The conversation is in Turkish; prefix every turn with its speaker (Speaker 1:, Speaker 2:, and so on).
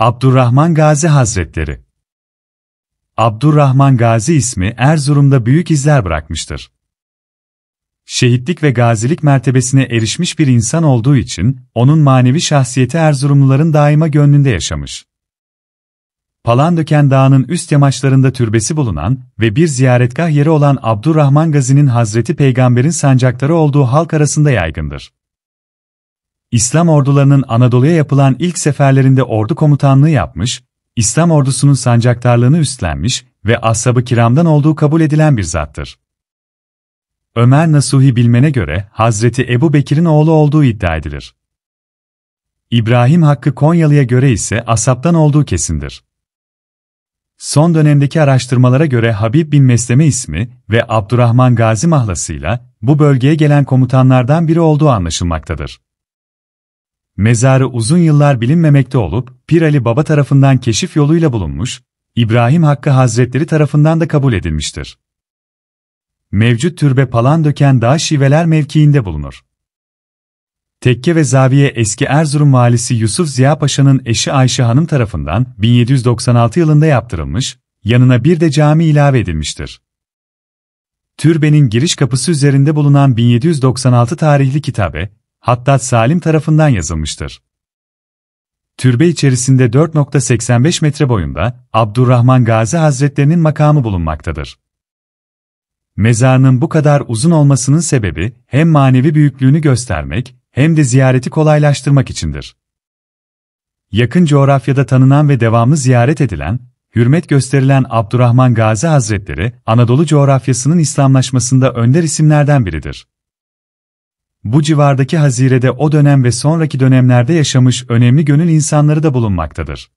Speaker 1: Abdurrahman Gazi Hazretleri Abdurrahman Gazi ismi Erzurum'da büyük izler bırakmıştır. Şehitlik ve gazilik mertebesine erişmiş bir insan olduğu için, onun manevi şahsiyeti Erzurumluların daima gönlünde yaşamış. Palandöken Dağı'nın üst yamaçlarında türbesi bulunan ve bir ziyaretgah yeri olan Abdurrahman Gazi'nin Hazreti Peygamber'in sancakları olduğu halk arasında yaygındır. İslam ordularının Anadolu'ya yapılan ilk seferlerinde ordu komutanlığı yapmış, İslam ordusunun sancaktarlığını üstlenmiş ve ashab kiramdan olduğu kabul edilen bir zattır. Ömer Nasuhi Bilmen'e göre Hazreti Ebu Bekir'in oğlu olduğu iddia edilir. İbrahim Hakkı Konyalı'ya göre ise asaptan olduğu kesindir. Son dönemdeki araştırmalara göre Habib bin Mesleme ismi ve Abdurrahman Gazi mahlasıyla bu bölgeye gelen komutanlardan biri olduğu anlaşılmaktadır. Mezarı uzun yıllar bilinmemekte olup, Pir Ali Baba tarafından keşif yoluyla bulunmuş, İbrahim Hakkı Hazretleri tarafından da kabul edilmiştir. Mevcut türbe Palandöken Dağ Şiveler mevkiinde bulunur. Tekke ve zaviye eski Erzurum valisi Yusuf Ziya Paşa'nın eşi Ayşe Hanım tarafından 1796 yılında yaptırılmış, yanına bir de cami ilave edilmiştir. Türbenin giriş kapısı üzerinde bulunan 1796 tarihli kitabe, Hattat Salim tarafından yazılmıştır. Türbe içerisinde 4.85 metre boyunda Abdurrahman Gazi Hazretlerinin makamı bulunmaktadır. Mezarının bu kadar uzun olmasının sebebi hem manevi büyüklüğünü göstermek hem de ziyareti kolaylaştırmak içindir. Yakın coğrafyada tanınan ve devamlı ziyaret edilen, hürmet gösterilen Abdurrahman Gazi Hazretleri, Anadolu coğrafyasının İslamlaşmasında önder isimlerden biridir bu civardaki hazirede o dönem ve sonraki dönemlerde yaşamış önemli gönül insanları da bulunmaktadır.